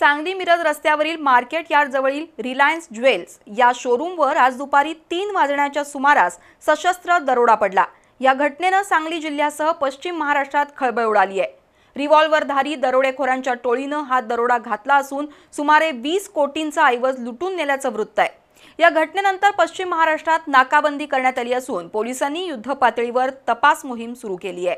सांगली मिरज रस्त्यावरील मार्केट जवळील Reliance jewels या शोरूमवर आज दुपारी तीन वाजण्याच्या सुमारास सशस्त्र दरोडा पडला या घटनेनं सांगली जिल्ह्यासह पश्चिम महाराष्ट्रात खळबळ उडाली आहे रिव्हॉल्व्हरधारी दरोडेखोरांच्या टोळीनं हा दरोडा घातला असून सुमारे वीस कोटींचा ऐवज लुटून नेल्याचं वृत्त आहे या घटनेनंतर पश्चिम महाराष्ट्रात नाकाबंदी करण्यात आली असून पोलिसांनी युद्धपातळीवर तपास मोहीम सुरू केली आहे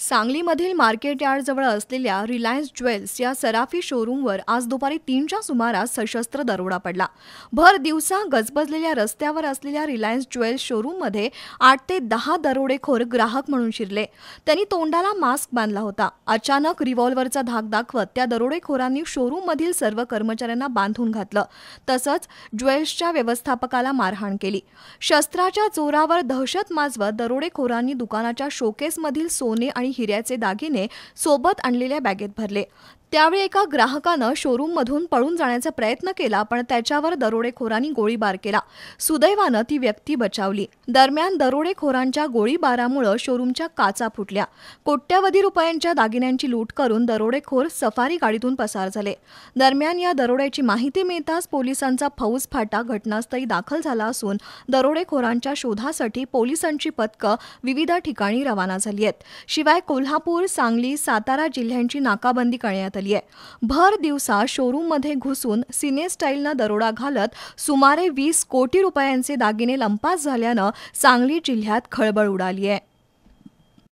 सांगलीमधील मार्केट यार्डजवळ असलेल्या रिलायन्स ज्वेल्स या सराफी शोरूमवर आज दुपारी तीनच्या सुमारास सशस्त्र दरोडा पडला भर दिवसा गजबजलेल्या रस्त्यावर असलेल्या रिलायन्स ज्वेल्स मध्ये आठ ते दहा दरोडेखोर ग्राहक म्हणून शिरले त्यांनी तोंडाला मास्क बांधला होता अचानक रिव्हॉल्व्हरचा धाक दाखवत त्या दरोडेखोरांनी शोरूममधील सर्व कर्मचाऱ्यांना बांधून घातलं तसंच ज्वेल्सच्या व्यवस्थापकाला मारहाण केली शस्त्राच्या जोरावर दहशत माजवत दरोडेखोरांनी दुकानाच्या शोकेसमधील सोने आणि आणि हिऱ्याचे दागिने सोबत आणलेल्या बॅगेत भरले त्यावेळी एका ग्राहकानं शोरूममधून पळून जाण्याचा प्रयत्न केला पण त्याच्यावर दरोडेखोरांनी गोळीबार केला सुदैवानं ती व्यक्ती बचावली दरम्यान दरोडेखोरांच्या गोळीबारामुळे शोरूमच्या काचा फुटल्या कोट्यवधी रुपयांच्या दागिन्यांची लूट करून दरोडेखोर सफारी गाडीतून पसार झाले दरम्यान या दरोड्याची माहिती मिळताच पोलिसांचा फौज फाटा घटनास्थळी दाखल झाला असून दरोडेखोरांच्या शोधासाठी पोलिसांची पथकं विविध ठिकाणी रवाना झाली आहेत शिवाय कोल्हापूर सांगली सातारा जिल्ह्यांची नाकाबंदी करण्यात आली भर दिवसा शोरूममध्ये घुसून सिने स्टाईलनं दरोडा घालत सुमारे वीस कोटी रुपयांचे दागिने लंपास झाल्यानं सांगली जिल्ह्यात खळबळ उडाली आहे